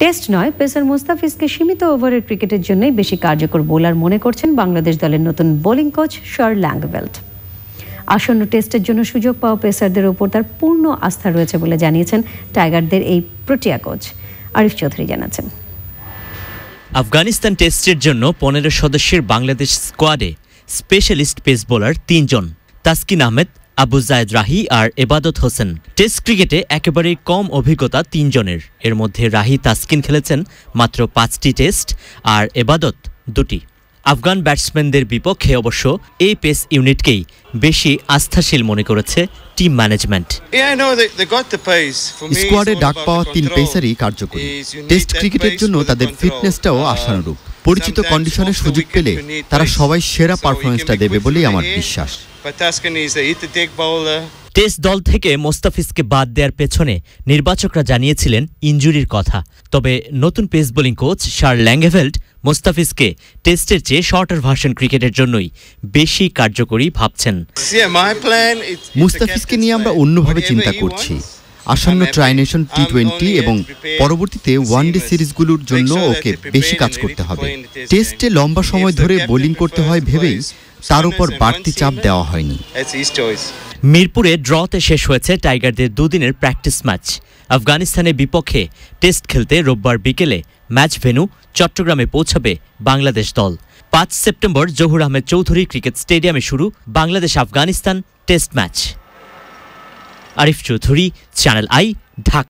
test নয় pacer মুস্তাফিজকে সীমিত ওভারের ক্রিকেটের জন্যই বেশি কার্যকর বোলার মনে করছেন বাংলাদেশ দলের নতুন বোলিং কোচ শর ল্যাংবেল্ট আসন্ন টেস্টের জন্য সুযোগ পাওয়া পেসারদের ওপর তার পূর্ণ আস্থা রয়েছে বলে জানিয়েছেন টাইগারদের এই প্রোটিয়া কোচ আরিফ চৌধুরী জানাচ্ছেন আফগানিস্তান টেস্টের জন্য পনেরো সদস্যের বাংলাদেশ স্কোয়াডে স্পেশালিস্ট পেস বোলার তিনজন তাসকিন আহমেদ আবু জায়দ রাহি আর এবাদত হোসেন টেস্ট ক্রিকেটে একেবারেই কম অভিজ্ঞতা তিনজনের এর মধ্যে রাহি তাসকিন খেলেছেন মাত্র পাঁচটি টেস্ট আর এবাদত দুটি আফগান ব্যাটসম্যানদের বিপক্ষে অবশ্য এই পেস ইউনিটকেই বেশি আস্থাশীল মনে করেছে টিম ম্যানেজমেন্ট স্কোয়াডে ডাক পাওয়া তিন পেসারই কার্যকরী টেস্ট ক্রিকেটের জন্য তাদের ফিটনেসটাও আশানুরূপ পরিচিত কন্ডিশনে সুযোগ পেলে তারা সবাই সেরা পারফরমেন্সটা দেবে বলেই আমার বিশ্বাস uh, টেস্ট দল থেকে মোস্তাফিজকে বাদ দেওয়ার পেছনে নির্বাচকরা জানিয়েছিলেন ইঞ্জুরির কথা তবে নতুন pace bowling coach Charl Langeveldt মোস্তাফিজকে টেস্টের চেয়ে শর্টার ভার্সন ক্রিকেটের জন্যই বেশি কার্যকরী ভাবছেন মুস্তাফিজকে নিয়ে আমরা অন্যভাবে চিন্তা করছি আসন্ন ট্রাইনেশন টি টোয়েন্টি এবং পরবর্তীতে ওয়ান ডে সিরিজগুলোর জন্য ওকে বেশি কাজ করতে হবে টেস্টে লম্বা সময় ধরে বোলিং করতে হয় ভেবেই তার উপর বাড়তি চাপ দেওয়া হয়নি মিরপুরে ড্রতে শেষ হয়েছে টাইগারদের দুদিনের প্র্যাকটিস ম্যাচ আফগানিস্তানের বিপক্ষে টেস্ট খেলতে রোববার বিকেলে ম্যাচ ভেনু চট্টগ্রামে পৌঁছাবে বাংলাদেশ দল পাঁচ সেপ্টেম্বর জহুর আহমেদ চৌধুরী ক্রিকেট স্টেডিয়ামে শুরু Bangladesh Afghanistan test match Arif Chowdhury channel I Dhaka